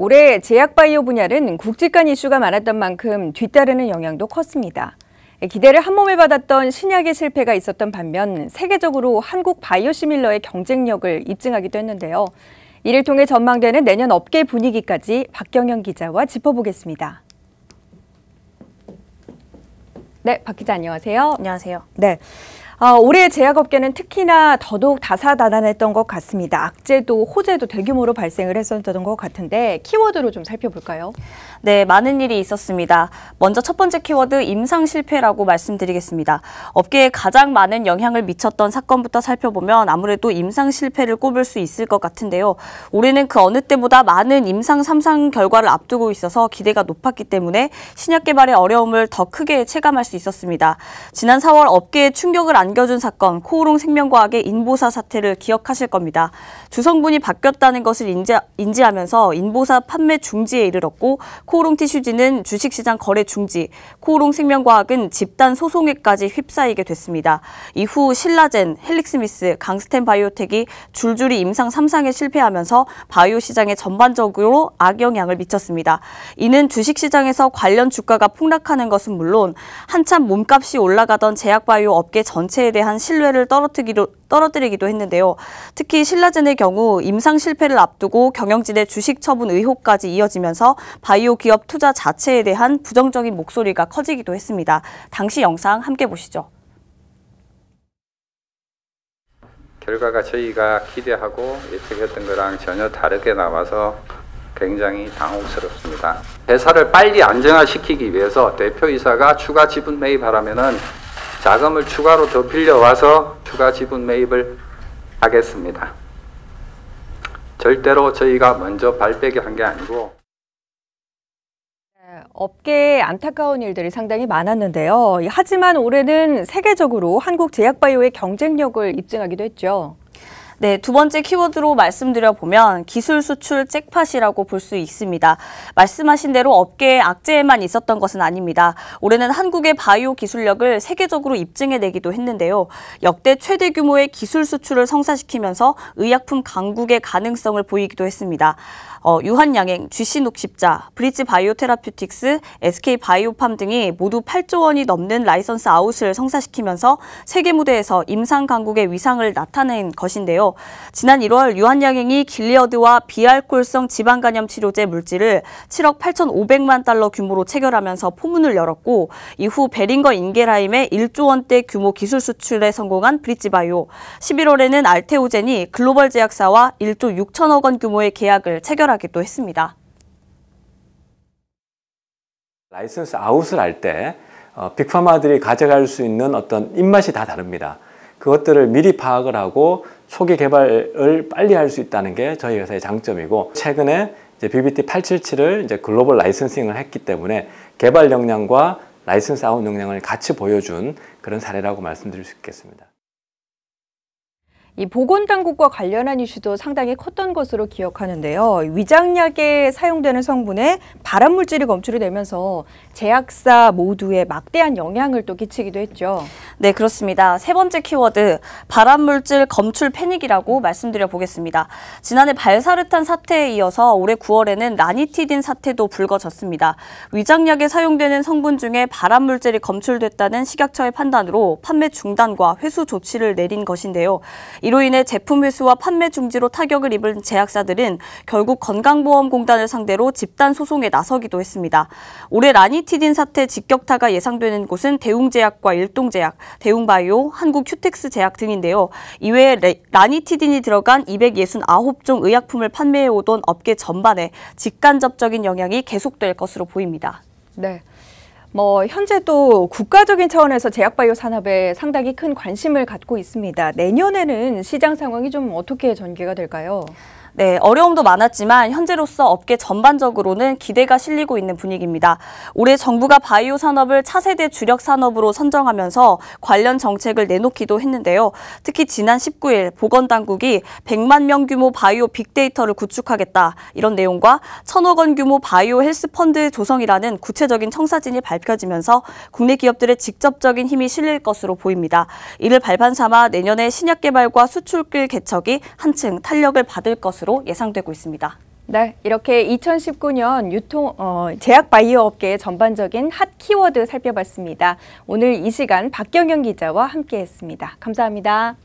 올해 제약바이오 분야는 국제간 이슈가 많았던 만큼 뒤따르는 영향도 컸습니다. 기대를 한몸에 받았던 신약의 실패가 있었던 반면 세계적으로 한국 바이오시밀러의 경쟁력을 입증하기도 했는데요. 이를 통해 전망되는 내년 업계 분위기까지 박경영 기자와 짚어보겠습니다. 네, 박 기자 안녕하세요. 안녕하세요. 네. 어, 올해 제약업계는 특히나 더더욱 다사다난했던 것 같습니다. 악재도 호재도 대규모로 발생을 했었던 것 같은데 키워드로 좀 살펴볼까요? 네, 많은 일이 있었습니다. 먼저 첫 번째 키워드 임상 실패라고 말씀드리겠습니다. 업계에 가장 많은 영향을 미쳤던 사건부터 살펴보면 아무래도 임상 실패를 꼽을 수 있을 것 같은데요. 올해는 그 어느 때보다 많은 임상 삼상 결과를 앞두고 있어서 기대가 높았기 때문에 신약 개발의 어려움을 더 크게 체감할 수 있었습니다. 지난 4월 업계에 충격을 안 안겨준 사건 코오롱 생명과학의 인보사 사태를 기억하실 겁니다. 주성분이 바뀌었다는 것을 인지, 하면서 인보사 판매 중지에 이르렀고 코오롱 티슈지는 주식시장 거래 중지, 코오롱 생명과학은 집단 소송에까지 휩싸이게 됐습니다. 이후 신라젠, 헬릭스미스, 강스텐 바이오텍이 줄줄이 임상 3상에 실패하면서 바이오 시장에 전반적으로 악영향을 미쳤습니다. 이는 주식시장에서 관련 주가가 폭락하는 것은 물론 한참 몸값이 올라가던 제약바이오 업계 전체 자체에 대한 신뢰를 떨어뜨리기도, 떨어뜨리기도 했는데요. 특히 신라젠의 경우 임상 실패를 앞두고 경영진의 주식 처분 의혹까지 이어지면서 바이오 기업 투자 자체에 대한 부정적인 목소리가 커지기도 했습니다. 당시 영상 함께 보시죠. 결과가 저희가 기대하고 예측했던 거랑 전혀 다르게 나와서 굉장히 당혹스럽습니다. 회사를 빨리 안정화시키기 위해서 대표이사가 추가 지분 매입하라면은 자금을 추가로 더 빌려와서 추가 지분 매입을 하겠습니다. 절대로 저희가 먼저 발빼기 한 게 아니고 네, 업계의 안타까운 일들이 상당히 많았는데요. 하지만 올해는 세계적으로 한국 제약바이오의 경쟁력을 입증하기도 했죠. 네, 두 번째 키워드로 말씀드려 보면 기술 수출 잭팟이라고 볼 수 있습니다. 말씀하신 대로 업계의 악재에만 있었던 것은 아닙니다. 올해는 한국의 바이오 기술력을 세계적으로 입증해내기도 했는데요. 역대 최대 규모의 기술 수출을 성사시키면서 의약품 강국의 가능성을 보이기도 했습니다. 어, 유한양행, GC녹십자, 브릿지 바이오테라퓨틱스, SK바이오팜 등이 모두 8조 원이 넘는 라이선스 아웃을 성사시키면서 세계 무대에서 임상 강국의 위상을 나타낸 것인데요. 지난 1월 유한양행이 길리어드와 비알콜성 지방간염 치료제 물질을 7억 8,500만 달러 규모로 체결하면서 포문을 열었고 이후 베링거 인게라임의 1조 원대 규모 기술 수출에 성공한 브릿지바이오, 11월에는 알테오젠이 글로벌 제약사와 1조 6천억 원 규모의 계약을 체결하기도 했습니다. 라이선스 아웃을 할때 어, 빅파마들이 가져갈 수 있는 어떤 입맛이 다 다릅니다. 그것들을 미리 파악을 하고 소기 개발을 빨리 할 수 있다는 게 저희 회사의 장점이고 최근에 이제 BBT 877을 이제 글로벌 라이선싱을 했기 때문에 개발 역량과 라이선스 아웃 역량을 같이 보여준 그런 사례라고 말씀드릴 수 있겠습니다. 이 보건당국과 관련한 이슈도 상당히 컸던 것으로 기억하는데요. 위장약에 사용되는 성분에 발암물질이 검출이 되면서 제약사 모두에 막대한 영향을 또 끼치기도 했죠. 네, 그렇습니다. 세 번째 키워드, 발암물질 검출 패닉이라고 말씀드려 보겠습니다. 지난해 발사르탄 사태에 이어서 올해 9월에는 라니티딘 사태도 불거졌습니다. 위장약에 사용되는 성분 중에 발암물질이 검출됐다는 식약처의 판단으로 판매 중단과 회수 조치를 내린 것인데요. 이로 인해 제품 회수와 판매 중지로 타격을 입은 제약사들은 결국 건강보험공단을 상대로 집단 소송에 나서기도 했습니다. 올해 라니티딘 사태 직격타가 예상되는 곳은 대웅제약과 일동제약, 대웅바이오, 한국큐텍스 제약 등인데요. 이외에 라니티딘이 들어간 269종 의약품을 판매해오던 업계 전반에 직간접적인 영향이 계속될 것으로 보입니다. 네. 뭐 현재도 국가적인 차원에서 제약바이오 산업에 상당히 큰 관심을 갖고 있습니다. 내년에는 시장 상황이 좀 어떻게 전개가 될까요? 네, 어려움도 많았지만 현재로서 업계 전반적으로는 기대가 실리고 있는 분위기입니다. 올해 정부가 바이오 산업을 차세대 주력 산업으로 선정하면서 관련 정책을 내놓기도 했는데요. 특히 지난 19일 보건당국이 100만 명 규모 바이오 빅데이터를 구축하겠다 이런 내용과 천억 원 규모 바이오 헬스 펀드 조성이라는 구체적인 청사진이 밝혀지면서 국내 기업들의 직접적인 힘이 실릴 것으로 보입니다. 이를 발판 삼아 내년에 신약 개발과 수출길 개척이 한층 탄력을 받을 것으로 것으로 예상되고 있습니다. 네, 이렇게 2019년 유통 어, 제약 바이오 업계의 전반적인 핫 키워드 살펴봤습니다. 오늘 이 시간 박경영 기자와 함께했습니다. 감사합니다.